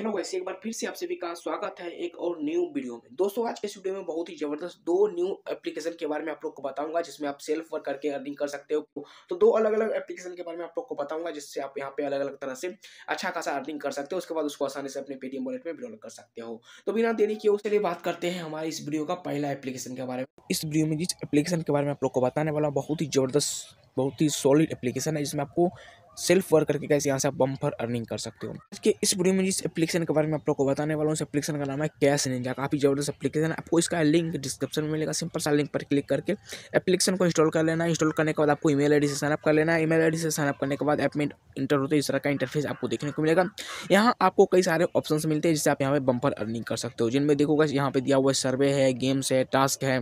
Hello वैसे एक बार फिर से आप सभी का स्वागत है एक और न्यू वीडियो में दोस्तों आज के इस वीडियो में बहुत ही जबरदस्त दो न्यू एप्लीकेशन के बारे में आप लोग को बताऊंगा जिसमें आप सेल्फ वर्क करके अर्निंग कर सकते हो तो दो अलग अलग एप्लीकेशन के बारे में आप लोग को बताऊंगा जिससे आप यहाँ पे अलग अलग तरह से अच्छा खासा अर्निंग कर सकते हो उसके बाद उसको आसानी से अपने पेटीएम वॉलेट में विड्रॉल कर सकते हो तो बिना देरी के उसके लिए बात करते हैं हमारे इस वीडियो का पहला एप्लीकेशन के बारे में इस वीडियो में जिस एप्लीकेशन के बारे में आप लोग को बताने वाला बहुत ही जबरदस्त बहुत ही सॉलिड एप्लीकेशन है जिसमें आपको सेल्फ वर्क करके कैसे यहाँ से आप बम्पर अर्निंग कर सकते हो इसके इस वीडियो में जिस एप्लीकेशन के बारे में आप लोग को बताने वाला हूँ इस एप्लीकेशन का नाम है कैश निंजा काफ़ी जबरदस्त एप्लीकेशन आपको इसका लिंक डिस्क्रिप्शन में मिलेगा सिंपल सा लिंक पर क्लिक करके एप्लीकेशन को इंस्टॉल कर लेना इंस्टॉल करने के बाद आपको ईमेल आईडी से साइनअप कर लेना है ईमेल आईडी से साइनअप करने के बाद ऐप में इंटर होते इस तरह का इंटरफेस आपको देखने को मिलेगा यहाँ आपको कई सारे ऑप्शन मिलते हैं जिससे आप यहाँ पर बम्पर अर्निंग कर सकते हो जिनमें देखोगे यहाँ पे दिया हुआ सर्वे है गेम्स है टास्क है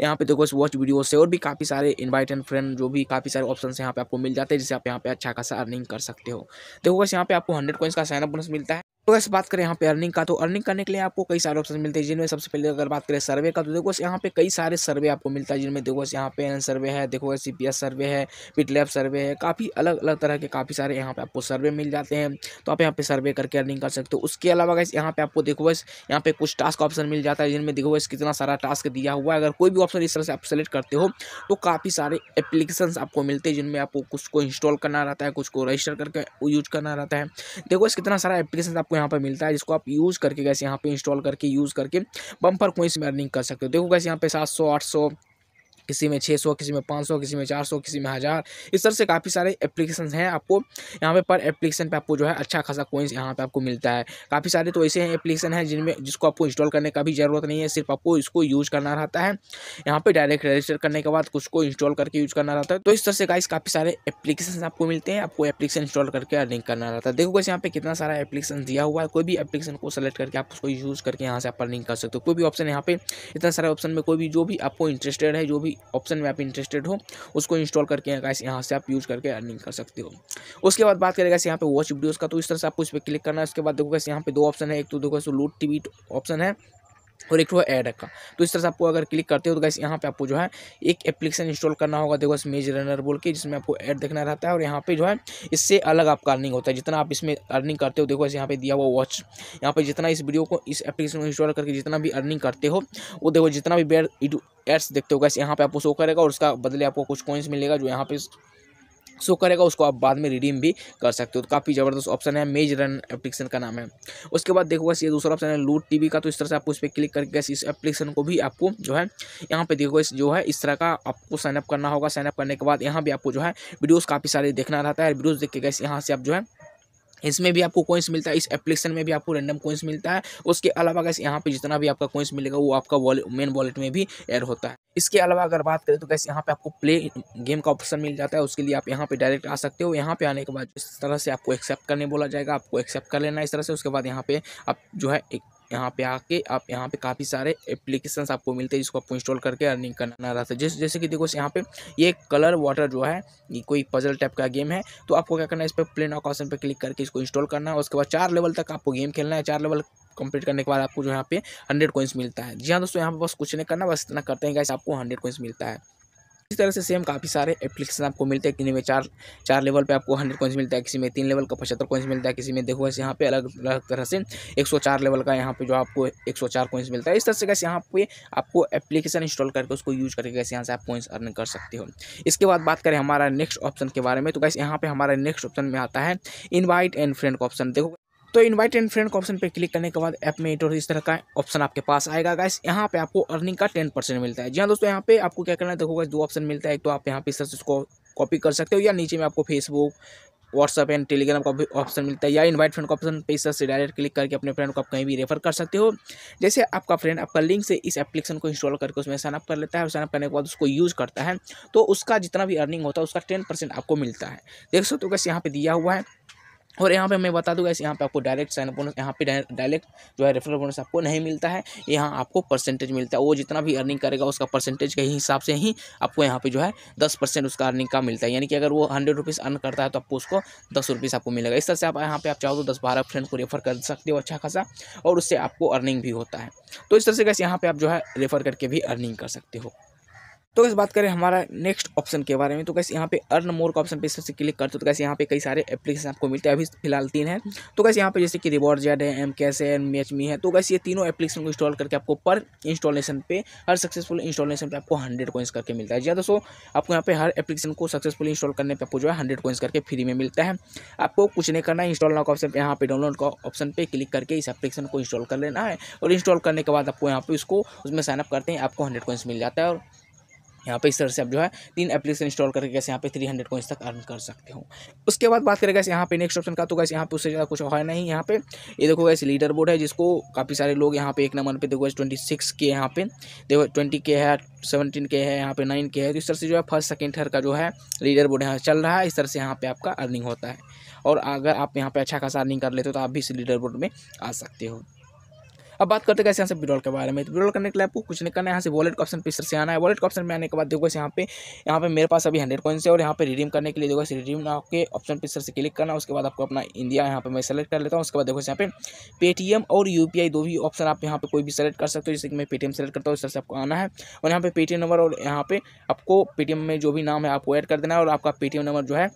यहाँ पे देखो वॉच वीडियोस है और भी काफ़ी सारे इन्वाइट एंड फ्रेंड जो भी काफ़ी सारे ऑप्शन यहाँ पे आपको मिल जाते हैं जिससे आप यहाँ पे अच्छा खासा अर्निंग कर सकते हो देखो बस यहाँ पे आपको हंड्रेड कोइंस का साइनअप बोनस मिलता है तो वैसे बात करें यहाँ पे अर्निंग का तो अर्निंग करने के लिए आपको कई सारे ऑप्शन मिलते हैं जिनमें सबसे पहले अगर बात करें सर्वे का तो देखो यहाँ पे कई सारे सर्वे आपको मिलता है जिनमें देखो यहाँ पे एन सर्वे है देखो सी पी एस सर्वे है पिटलैप सर्वे है काफ़ी अलग अलग तरह के काफ़ी सारे यहाँ पे आपको सर्वे मिल जाते हैं तो आप यहाँ पर सर्वे करके अर्निंग कर सकते हो उसके अलावा कैसे यहाँ पे आपको देखो बस यहाँ पे कुछ टास्क ऑप्शन मिल जाता है जिनमें देखो बस कितना सारा टास्क दिया हुआ है अगर कोई भी ऑप्शन इस तरह से आप सेलेक्ट करते हो तो काफ़ी सारे एप्लीकेशन आपको मिलते हैं जिनमें आपको कुछ को इंस्टॉल करना रहता है कुछ को रजिस्टर करके यूज करना रहता है देखो इस कितना सारा एप्लीकेशन आपको यहाँ पर मिलता है जिसको आप यूज़ करके कैसे यहाँ पर इंस्टॉल करके यूज़ करके बम्पर कोई अर्निंग कर सकते हो देखो कैसे यहाँ पे सात सौ आठ सौ किसी में छः सौ किसी में पाँच सौ किसी में चार सौ किसी में हज़ार इस तरह से काफ़ी सारे एप्लीकेशन हैं आपको यहाँ पे पर एप्लीकेशन पे आपको जो है अच्छा खासा कोइंस यहाँ पे आपको मिलता है काफ़ी सारे तो ऐसे एप्लीकेशन हैं जिनमें जिसको आपको इंस्टॉल करने का भी ज़रूरत नहीं है सिर्फ आपको इसको यूज़ करना रहता है यहाँ पर डायरेक्ट रजिस्टर करने के बाद उसको इंस्टॉल करके यूज़ करना रहता है तो इस तरह से गाइस काफ़ी सारे एप्लीकेशन आपको मिलते हैं आपको एप्लीकेशन इंस्टॉल करके अर्निंग करना रहता है देखो कैसे यहाँ पर कितना सारा एप्लीकेशन दिया हुआ है कोई भी एप्लीकेशन को सेलेक्ट करके आप उसको यूज़ करके यहाँ से आप अर्निंग कर सकते हो कोई भी ऑप्शन यहाँ पे इतना सारे ऑप्शन में कोई भी जो भी आपको इंटरेस्टेड है जो भी ऑप्शन में आप इंटरेस्टेड हो उसको इंस्टॉल करके गाइस यहाँ से आप यूज करके अर्निंग कर सकते हो उसके बाद बात करेगा यहाँ पे वॉच वीडियोज़ का तो इस तरह से आपको इस पर क्लिक करना है उसके बाद देखो कैसे यहाँ पे दो ऑप्शन है एक तो देखो लूट टीवी ऑप्शन है और एक ऐड का तो इस तरह से आपको अगर क्लिक करते हो तो गैस यहाँ पे आपको जो है एक एप्लीकेशन इंस्टॉल करना होगा देखो मेज रनर बोल के जिसमें आपको ऐड देखना रहता है और यहाँ पे जो है इससे अलग आपका अर्निंग होता है जितना आप इसमें अर्निंग करते हो देखो ऐसे यहाँ पे दिया हुआ वॉच यहाँ पे जितना इस वीडियो को इस एप्लीकेशन को इंस्टॉल करके जितना भी अर्निंग करते हो वो देखो जितना भी बेड एड्स देखते हो गैस यहाँ पे आपको शो करेगा और उसका बदले आपको कुछ कॉइन्स मिलेगा जो यहाँ पे शो करेगा उसको आप बाद में रिडीम भी कर सकते हो तो काफ़ी ज़बरदस्त ऑप्शन है मेज रन एप्लीकेशन का नाम है उसके बाद देखोगा ये दूसरा ऑप्शन है लूट टीवी का तो इस तरह से आपको इस पर क्लिक करके इस एप्लीकेशन को भी आपको जो है यहाँ पे देखोगे इस जो है इस तरह का आपको साइनअप करना होगा साइनअप करने के बाद यहाँ भी आपको जो है वीडियोज़ काफ़ी सारे देखना रहता है वीडियोज़ देख के गैस यहाँ से आप जो है इसमें भी आपको कोइंस मिलता है इस एप्लीकेशन में भी आपको रैंडम कोइंस मिलता है उसके अलावा कैसे यहाँ पे जितना भी आपका कोइंस मिलेगा वो आपका मेन वॉलेट में भी एड होता है इसके अलावा अगर बात करें तो कैसे यहाँ पे आपको प्ले गेम का ऑप्शन मिल जाता है उसके लिए आप यहाँ पे डायरेक्ट आ सकते हो यहाँ पे आने के बाद इस तरह से आपको एक्सेप्ट करने बोला जाएगा आपको एक्सेप्ट कर लेना इस तरह से उसके बाद यहाँ पे आप जो है एक यहाँ पे आके आप यहाँ पे काफ़ी सारे एप्लीकेशन आपको मिलते हैं जिसको आपको इंस्टॉल करके अर्निंग करना रहता है जैसे जैसे कि देखो यहाँ पे ये कलर वाटर जो है ये कोई पजल टाइप का गेम है तो आपको क्या करना है इस पर प्लेन ऑकॉशन ऑप्शन पर क्लिक करके इसको इंस्टॉल करना है उसके बाद चार लेवल तक आपको गेम खेलना है चार लेवल कंप्लीट करने के बाद आपको जो यहाँ पे हंड्रेड कोइंस मिलता है जी हाँ दोस्तों यहाँ पर बस कुछ नहीं करना बस इतना करते हैं कि आपको हंड्रेड कोइंस मिलता है इस तरह से सेम काफ़ी सारे एप्लीकेशन आपको मिलते हैं किसी में चार चार लेवल पे आपको हंड्रेड कॉइन्स मिलता है किसी में तीन लेवल का पचहत्तर कॉइन्स मिलता है किसी में देखो ऐसे यहाँ पे अलग अलग तरह से एक सौ चार लेवल का यहाँ पे जो आपको एक सौ चार कॉइन्स मिलता है इस तरह से कैसे यहाँ पे आपको एप्लीकेशन इंस्टॉल करके उसको यूज करके कैसे यहाँ से आप कॉइन्स अर्न कर सकते हो इसके बाद बात करें हमारा नेक्स्ट ऑप्शन के बारे में तो कैसे यहाँ पर हमारा नेक्स्ट ऑप्शन में आता है इन्वाइट एंड फ्रेंड का ऑप्शन देखो तो इनवाइट एंड फ्रेंड का ऑप्शन पे क्लिक करने के बाद ऐप में इंटर तो इस तरह का ऑप्शन आपके पास आएगा गाइस यहाँ पे आपको अर्निंग का टेन परसेंट मिलता है जी हाँ दोस्तों यहाँ पे आपको क्या करना है देखो दो ऑप्शन मिलता है एक तो आप यहाँ पे सर उसको कॉपी कर सकते हो या नीचे में आपको फेसबुक व्हाट्सअप एंड टेलीग्राम का भी ऑप्शन मिलता है या इनवाइट फ्रेंड का ऑप्शन पे इस से डायरेक्ट क्लिक करके अपने फ्रेंड को आप कहीं भी रेफर कर सकते हो जैसे आपका फ्रेंड आपका लिंक से इस एप्लीकेशन को इंस्टॉल करके उसमें साइनअप कर लेता है और साइनअप करने के बाद उसको यूज़ करता है तो उसका जितना भी अर्निंग होता है उसका टेन आपको मिलता है देख सकते हो कैसे यहाँ पर दिया हुआ है और यहाँ पे मैं बता दूँगा इस यहाँ पे आपको डायरेक्ट साइन बोनस यहाँ पे डायरेक्ट जो है रेफरल बोनस आपको नहीं मिलता है यहाँ आपको परसेंटेज मिलता है वो जितना भी अर्निंग करेगा उसका परसेंटेज के हिसाब से ही आपको यहाँ पे जो है दस परसेंट उसका अर्निंग का मिलता है यानी कि अगर वो हंड्रेड रुपीज़ अर्न करता है तो आपको उसको दस रुपीज़ आपको मिलेगा इस तरह से आप यहाँ पर आप चाहो तो दस बारह फ्रेंड को रेफर कर सकते हो अच्छा खासा और उससे आपको अर्निंग भी होता है तो इस तरह से कैसे यहाँ पर आप जो है रेफर करके भी अर्निंग कर सकते हो तो इस बात करें हमारा नेक्स्ट ऑप्शन के बारे में तो कैसे यहाँ पे अर्न मोर का ऑप्शन पे सबसे क्लिक करते हो तो कैसे यहाँ पे कई सारे एप्लीकेशन आपको मिलते हैं अभी फिलहाल तीन है तो कैसे यहाँ पे जैसे कि रिवॉर्ड जेड है एम कैस है एच मी e है तो कैसे ये तीनों एप्लीकेशन को इंस्टॉल करके आपको पर इंस्टॉलेशन पे हर सक्सेसफुल इंस्टॉलेशन पर आपको हंड्रेड कोइंस करके मिलता है या हाँ, दोस्तों आपको यहाँ पे हर एप्लीकेशन को सक्सेसफुल इंस्टॉल करने पर आपको जो है हंड्रेड कोइंस करके फ्री में मिलता है आपको कुछ नहीं करना है इंस्टॉल ना का ऑप्शन पर यहाँ पे डाउनलोड का ऑप्शन पर क्लिक करके इस एप्लीकेशन को इंस्टॉल कर लेना है और इंस्टॉल करने के बाद आपको यहाँ पे उसको उसमें साइनअप करते हैं आपको हंड्रेड कोइंस मिल जाता है और यहाँ पे इस तरह से आप जो है तीन एप्लीकेशन इंस्टॉल करके कैसे यहाँ पे थ्री हंड्रेड कोइंस तक अर्न कर सकते हो उसके बाद बात करेगा कैसे यहाँ पे नेक्स्ट ऑप्शन का तो कैसे यहाँ पे उससे ज़्यादा कुछ है नहीं यहाँ पे ये देखो कैसे लीडर बोर्ड है जिसको काफ़ी सारे लोग यहाँ पे एक नंबर पे देखो ट्वेंटी सिक्स के यहाँ पे देखो ट्वेंटी के है सेवनटीन के है यहाँ पे नाइन के है तो इस तरह से जो है फर्स्ट सेकेंड थर्ड का जो है लीडर बोर्ड यहाँ चल रहा है इस तरह से यहाँ पे आपका अर्निंग होता है और अगर आप यहाँ पे अच्छा खासा अर्निंग कर लेते हो तो आप भी इस लीडर बोर्ड में आ सकते हो अब बात करते कैसे यहाँ से विड्रॉल के बारे में तो विड्रॉल करने के लिए आपको कुछ नहीं करना है यहाँ से वॉलेट ऑप्शन पे से आना है वॉलेट ऑप्शन में आने के बाद देखो यहाँ पे यहाँ पे मेरे पास अभी हंड्रेड कॉइन्स है और यहाँ पे रिडीम करने के लिए देखो रिडीम के ऑप्शन पर से क्लिक करना उसके बाद आपको अपना इंडिया यहाँ पर मैं सेलेक्ट कर लेता हूँ उसके बाद देखो यहाँ पे पेटीएम और यू दो भी ऑप्शन आप यहाँ पर कोई भी सेलेक्ट कर सकते हो जैसे कि मैं पेटीएम सेलेक्ट करता हूँ इस तरह से आपको आना है और यहाँ पे पेटीएम नंबर और यहाँ पे आपको पेटीएम में जो भी नाम है आपको ऐड कर देना है और आपका पेटीएम नंबर जो है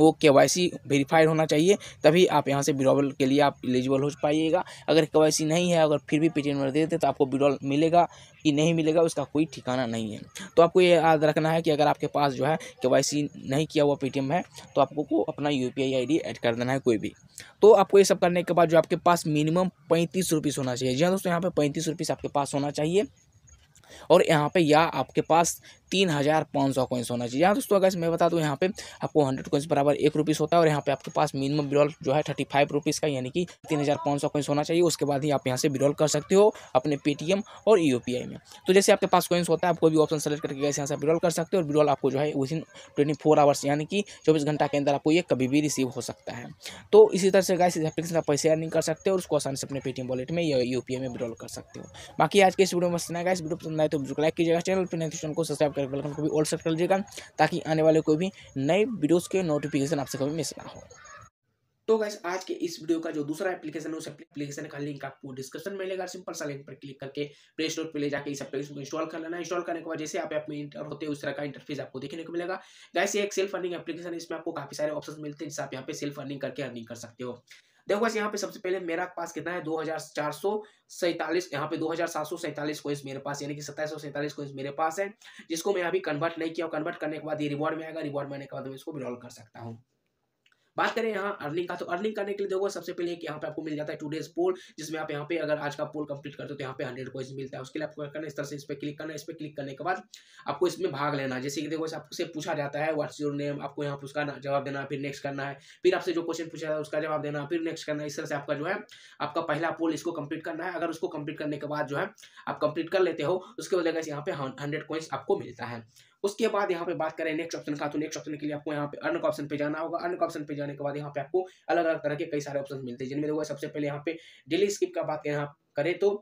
वो के वाई सी वेरीफाइड होना चाहिए तभी आप यहाँ से विड्रॉवल के लिए आप एलिजिबल हो पाइएगा अगर के वाई सी नहीं है अगर फिर भी पेटीएम नंबर दे देते तो आपको विड्रॉल मिलेगा कि नहीं मिलेगा उसका कोई ठिकाना नहीं है तो आपको ये याद रखना है कि अगर आपके पास जो है के वाई सी नहीं किया हुआ पेटीएम है तो आपको को अपना U P I I D add कर देना है कोई भी तो आपको ये सब करने के बाद जो आपके पास मिनिमम पैंतीस रुपीस होना चाहिए जी हाँ दोस्तों यहाँ पर पैंतीस रुपीस आपके पास होना चाहिए और यहाँ पे या आपके पास तीन हज़ार पाँच सौ कोइंस होना चाहिए यहाँ दोस्तों अगर मैं बता दूँ यहाँ पे आपको हंड्रेड कोइंस बराबर एक रुपीस होता है और यहाँ पे आपके पास मिनिमम बिरॉल जो है थर्टी फाइव रुपीज़ का यानी कि तीन हज़ार पाँच सौ कोइंस होना चाहिए उसके बाद ही आप यहाँ से बिरॉल कर सकते हो अपने पेटीएम और यू में तो जैसे आपके पास कोइंस होता है आप कोई भी ऑप्शन सेलेक्ट करके गैस यहाँ से बिरॉल कर सकते हो और बिरॉल आपको जो है within twenty four hours यानी कि चौबीस घंटा के अंदर आपको ये कभी भी रिसीव हो सकता है तो इसी तरह से गैस इस एप्लीकेशन आप पैसे अर्निंग कर सकते हो और उसको आसानी से अपने पेटीएम वॉलेट में या यू में बिरॉल कर सकते हो बाकी आज के इस वीडियो में बस इतना गैस वीडियो पसंद आए तो वीडियो को लाइक कीजिएगा चैनल पर नहीं तो चैनल को सब्सक्राइब करके बेलकन को भी ऑल सेट कर लीजिएगा ताकि आने वाले कोई भी नए वीडियोज़ के नोटिफिकेशन आपसे कभी मिस ना हो तो गैस आज के इस वीडियो का जो दूसरा एप्लीकेशन है उस एप्लीकेशन का लिंक आपको डिस्क्रिप्शन में मिलेगा सिंपल सा लिंक पर क्लिक करके प्ले स्टोर पर ले जाकर इस एप्लीकेशन को इंस्टॉल कर लेना इंस्टॉल करने के बाद जैसे आप ऐप में इंटर होते हैं उस तरह का इंटरफेस आपको देखने को मिलेगा गैस ये एक सेल्फ अर्निंग एप्लीकेशन है इसमें आपको काफी सारे ऑप्शन मिलते हैं जिससे आप यहाँ पे सेल्फ अर्निंग करके अर्निंग कर सकते हो देखो बस यहाँ पे सबसे पहले मेरा पास कितना है दो हजार चार सौ सैतालीस यहाँ पे दो हजार सात सौ सैतालीस कोइंस मेरे पास यानी कि सत्ताईस सौ सैतालीस कोइंस मेरे पास है जिसको मैं अभी कन्वर्ट नहीं किया कन्वर्ट करने के बाद ये रिवॉर्ड में आएगा रिवॉर्ड में आने के बाद मैं इसको विड्रॉल कर सकता हूँ बात करें यहाँ अर्निंग का तो अर्निंग करने के लिए देखो सबसे पहले यहाँ पे आपको मिल जाता है टू डेज पोल जिसमें आप यहाँ पे अगर आज का पोल कंप्लीट करते हो तो यहाँ पे हंड्रेड पॉइंट मिलता है उसके लिए आपको करना इस तरह से इस पर क्लिक करना इस पर क्लिक करने के बाद आपको इसमें भाग लेना है जैसे कि देखो आपसे पूछा जाता है व्हाट्स योर नेम आपको यहाँ पर उसका जवाब देना फिर नेक्स्ट करना है फिर आपसे जो क्वेश्चन पूछा जाता है उसका जवाब देना फिर नेक्स्ट करना इस तरह से आपका जो है आपका पहला पोल इसको कंप्लीट करना है अगर उसको कंप्लीट करने के बाद जो है आप कंप्लीट कर लेते हो उसके बाद यहाँ पे हंड्रेड पॉइंट्स आपको मिलता है उसके बाद यहाँ पे बात करें नेक्स्ट ऑप्शन का तो नेक्स्ट ऑप्शन के लिए आपको यहाँ पे अर्न का ऑप्शन पे जाना होगा अर्न का ऑप्शन पे जाने के बाद यहाँ पे आपको अलग अलग तरह के कई सारे ऑप्शन मिलते हैं जिनमें देखो सबसे पहले यहाँ पे डेली स्किप का बात यहाँ करें तो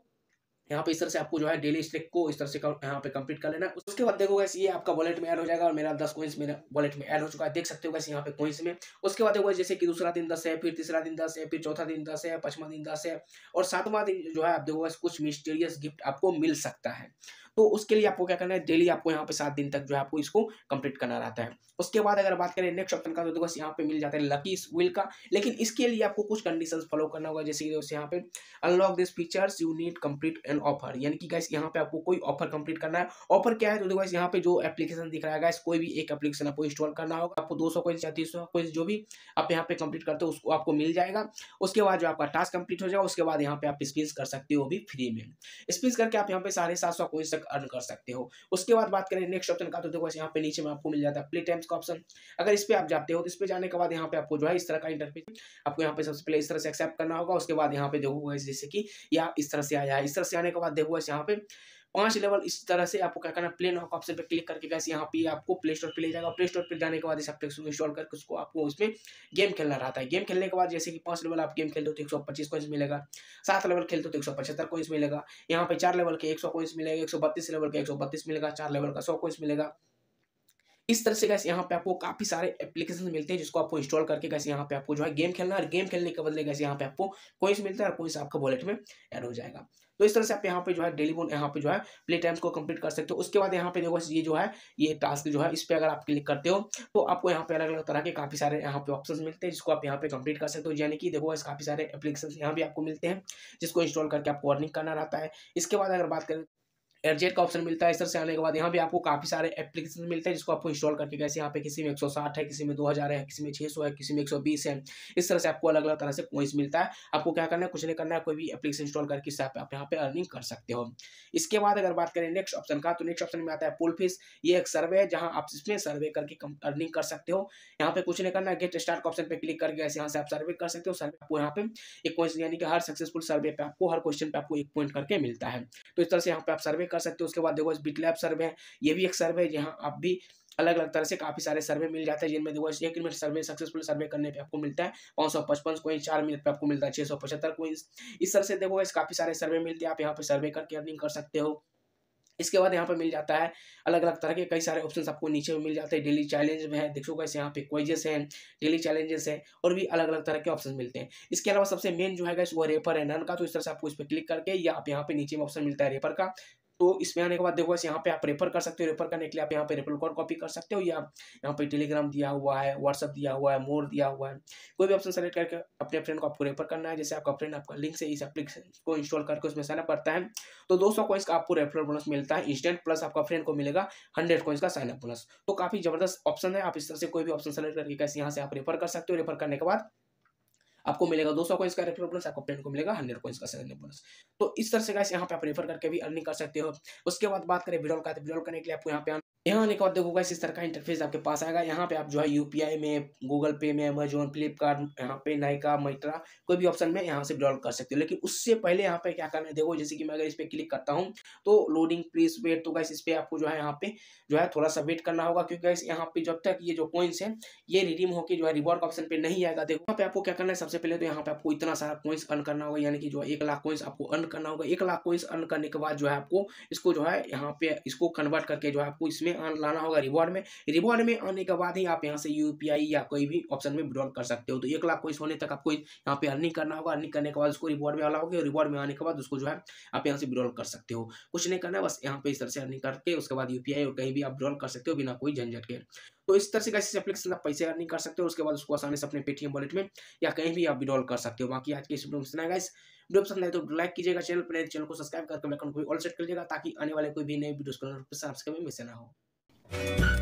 यहाँ पे इस तरह से आपको जो है डेली स्टेक को इस तरह से यहाँ पे कंप्लीट कर लेना उसके बाद देखो गैस ये आपका वॉलेट में ऐड हो जाएगा और मेरा दस कोइंस मेरा वॉलेट में ऐड हो चुका है देख सकते हो वैसे यहाँ पे कोइंस में उसके बाद देखो जैसे कि दूसरा दिन दस है फिर तीसरा दिन दस है फिर चौथा दिन दस है पचवा दिन दस है और सातवां दिन जो है आप देखो कुछ मिस्टीरियस गिफ्ट आपको मिल सकता है तो उसके लिए आपको क्या करना है डेली आपको यहाँ पे सात दिन तक जो है आपको इसको कंप्लीट करना रहता है उसके बाद अगर बात करें नेक्स्ट ऑप्शन का तो बस यहाँ पे मिल जाता है लकी विल का लेकिन इसके लिए आपको कुछ कंडीशन फॉलो करना होगा जैसे कि दोस्तों यहाँ पे unlock this features you need complete an offer यानी कि गैस यहाँ पे आपको कोई ऑफर कंप्लीट करना है ऑफर क्या है तो देखो यहाँ पे जो एप्लीकेशन दिख रहा है गैस कोई भी एक एप्लीकेशन आपको इंस्टॉल करना होगा आपको दो सौ कोई या तीस सौ जो भी आप यहाँ पे कंप्लीट करते हो उसको आपको मिल जाएगा उसके बाद जो आपका टास्क कंप्लीट हो जाएगा उसके बाद यहाँ पे आप स्पिन कर सकते हो भी फ्री में स्पिन करके आप यहाँ पे साढ़े सात सौ तक अर्न कर सकते हो उसके बाद बात करें नेक्स्ट ऑप्शन का तो देखो यहाँ पे नीचे में आपको मिल जाता है प्ले टाइम्स का ऑप्शन अगर इस पर आप जाते हो तो इस पर जाने के बाद यहाँ पे आपको जो है इस तरह का इंटरफेस आपको यहाँ पे सबसे पहले इस तरह से एक्सेप्ट करना होगा उसके बाद यहाँ पे देखो जैसे कि या इस तरह से आया है इस तरह से आने के बाद देखो यहाँ पे पांच लेवल इस तरह से आपको क्या करना प्ले नॉक ऑप्शन पर क्लिक करके गैस यहाँ पे आपको प्ले स्टोर पर ले जाएगा प्ले स्टोर पर जाने के बाद इस एप्लीकेशन को इंस्टॉल करके उसको आपको उसमें गेम खेलना रहता है गेम खेलने के बाद जैसे कि पांच लेवल आप गेम खेलते हो तो एक सौ पच्चीस कोइंस मिलेगा सात लेवल खेलते हो तो एक सौ पचहत्तर कोइंस मिलेगा यहाँ पे चार लेवल के एक सौ कोइंस मिलेगा एक सौ बत्तीस लेवल के एक सौ बत्तीस मिलेगा चार लेवल का सौ कोइंस मिलेगा इस तरह से गैस यहाँ पे आपको काफी सारे एप्लीकेशन मिलते हैं जिसको आपको इंस्टॉल करके कैसे यहाँ पे आपको जो है गेम खेलना और गेम खेलने के बदले कैसे यहाँ पे आपको कोइंस मिलता है और कोइंस आपका वॉलेट में एड हो जाएगा तो इस तरह से आप यहाँ पे जो है डेली बोन यहाँ पे जो है प्ले टाइम्स को कंप्लीट कर सकते हो उसके बाद यहाँ पे देखो ये जो है ये टास्क जो है इस पर अगर आप क्लिक करते हो तो आपको यहाँ पे अलग अलग तरह के काफी सारे यहाँ पे ऑप्शन मिलते हैं जिसको आप यहाँ पे कंप्लीट कर सकते हो यानी कि देखो काफी सारे एप्लीकेशन यहाँ भी आपको मिलते हैं जिसको इंस्टॉल करके आपको अर्निंग करना रहता है इसके बाद अगर बात करें एरजेट का ऑप्शन मिलता है इस तरह से आने के बाद यहाँ पे आपको काफ़ी सारे एप्लीकेशन मिलते हैं जिसको आपको इंस्टॉल करके कैसे यहाँ पे किसी में 160 है किसी में 2000 है किसी में 600 है किसी में 120 है इस तरह से आपको अलग अलग तरह से पॉइंट्स मिलता है आपको क्या करना है कुछ नहीं करना है कोई भी एप्लीकेशन इंस्टॉल करके इससे आप यहाँ पे अर्निंग कर सकते हो इसके बाद अगर बात करें नेक्स्ट ऑप्शन का तो नेक्स्ट ऑप्शन में आता है पुल फीस ये एक सर्वे है जहाँ आप इसमें सर्वे करके अर्निंग कर सकते हो यहाँ पे कुछ नहीं करना है गेट स्टार्ट ऑप्शन पे क्लिक करके ऐसे यहाँ से आप सर्वे कर सकते हो सर्वे आपको यहाँ पे एक क्वेश्चन यानी कि हर सक्सेसफुल सर्वे पे आपको हर क्वेश्चन पे आपको एक पॉइंट करके मिलता है तो इस तरह से यहाँ पे आप सर्वे कर सकते हो उसके बाद देखो बिट सर्वे है ये भी एक सर्वे है जहाँ आप भी अलग अलग तरह से काफ़ी सारे सर्वे मिल जाते हैं जिनमें देखो एक मिनट सर्वे सक्सेसफुल सर्वे करने पे आपको मिलता है पाँच सौ पचपन कोई चार मिनट पे आपको मिलता है छह सौ पचहत्तर कोई इस तरह से देखो इस काफ़ी सारे सर्वे मिलते हैं आप यहाँ पे सर्वे करके अर्निंग कर सकते हो इसके बाद यहाँ पे मिल जाता है अलग अलग तरह के कई सारे ऑप्शन आपको नीचे में मिल जाते हैं डेली चैलेंज में है देखो कैसे यहाँ पे क्वेजेस हैं डेली चैलेंजेस हैं और भी अलग अलग तरह के ऑप्शन मिलते हैं इसके अलावा सबसे मेन जो है वो रेफर है नन का तो इस तरह से आपको इस पर क्लिक करके या आप यहाँ पे नीचे में ऑप्शन मिलता है रेफर का तो इसमें आने के बाद देखो यहाँ पे आप रेफर कर सकते हो रेफर करने के लिए आप यहाँ पे रेफर कोड कॉपी कर सकते हो या यहाँ पे टेलीग्राम दिया हुआ है व्हाट्सअप दिया हुआ है मोर दिया हुआ है कोई भी ऑप्शन सेलेक्ट करके अपने फ्रेंड को आपको रेफर करना है जैसे आपका फ्रेंड आपका लिंक से इस एप्लीकेशन को इंस्टॉल करके उसमें साइनअप करता है तो दो सौ का आपको रेफर बोनस मिलता है इंस्टेंट प्लस आपका फ्रेंड को मिलेगा हंड्रेड कॉइन्स का साइनअप बोनस तो काफी जबरदस्त ऑप्शन है आप इस तरह से कोई भी ऑप्शन सेलेक्ट करके कैसे यहाँ से आप रेफर कर सकते हो रेफर करने के बाद आपको मिलेगा दो सौ का रेफर बोनस आपको फ्रेंड को मिलेगा हंड्रेड कोइंस का सैलरी बोनस तो इस तरह से गाइस यहाँ पे आप रेफर करके भी अर्निंग कर सकते हो उसके बाद बात करें विड्रॉल का तो विड्रॉल करने के लिए आपको यहाँ पे यहाँ आने के बाद देखोगा इस तरह का इंटरफेस आपके पास आएगा यहाँ पे आप जो है यू में गूगल पे में अमेजोन फ्लिपकार्ट यहाँ पे नाइका मैट्रा कोई भी ऑप्शन में यहाँ से ब्लॉग कर सकते हो लेकिन उससे पहले यहाँ पे क्या करना है देखो जैसे कि मैं अगर इस पर क्लिक करता हूँ तो लोडिंग प्लीज वेट तो गाइस इस पर आपको जो है यहाँ पे जो है थोड़ा सा वेट करना होगा क्योंकि गाइस यहाँ पे जब तक ये जो कॉइन्स है ये रिडीम होकर जो है रिवॉर्ड ऑप्शन पे नहीं आएगा देखो यहाँ पे आपको क्या करना है सबसे पहले तो यहाँ पे आपको इतना सारा कॉइन्स अर्न करना होगा यानी कि जो एक लाख कॉइन्स आपको अर्न करना होगा एक लाख कॉइन्स अर्न करने के बाद जो है आपको इसको जो है यहाँ पे इसको कन्वर्ट करके जो है आपको इसमें ऑन लाना होगा रिवॉर्ड में रिवॉर्ड में आने के बाद ही आप यहाँ से यू या कोई भी ऑप्शन में विड्रॉल कर सकते हो तो एक लाख कोई होने तक आपको यहाँ पे अर्निंग करना होगा अर्निंग करने के बाद उसको रिवॉर्ड में आना होगा रिवॉर्ड में आने के बाद उसको जो है आप यहाँ से विड्रॉल कर सकते हो कुछ नहीं करना बस यहाँ पे इस तरह से अर्निंग करके उसके बाद यू और कहीं भी आप विड्रॉल कर सकते हो बिना कोई झंझट के तो इस तरह से कैसे एप्लीकेशन आप पैसे अर्निंग कर सकते हो उसके बाद उसको आसानी से अपने पेटीएम वॉलेट में या कहीं भी आप विड्रॉल कर सकते हो बाकी आज के इस वीडियो में इतना गाइस वीडियो पसंद आए तो लाइक कीजिएगा चैनल पर चैनल तो को सब्सक्राइब करके बेल आइकन को ऑल सेट कर लीजिएगा ताकि आने वाले कोई भी नए वीडियोस को नोटिफिकेशन में मिस ना हो Bye.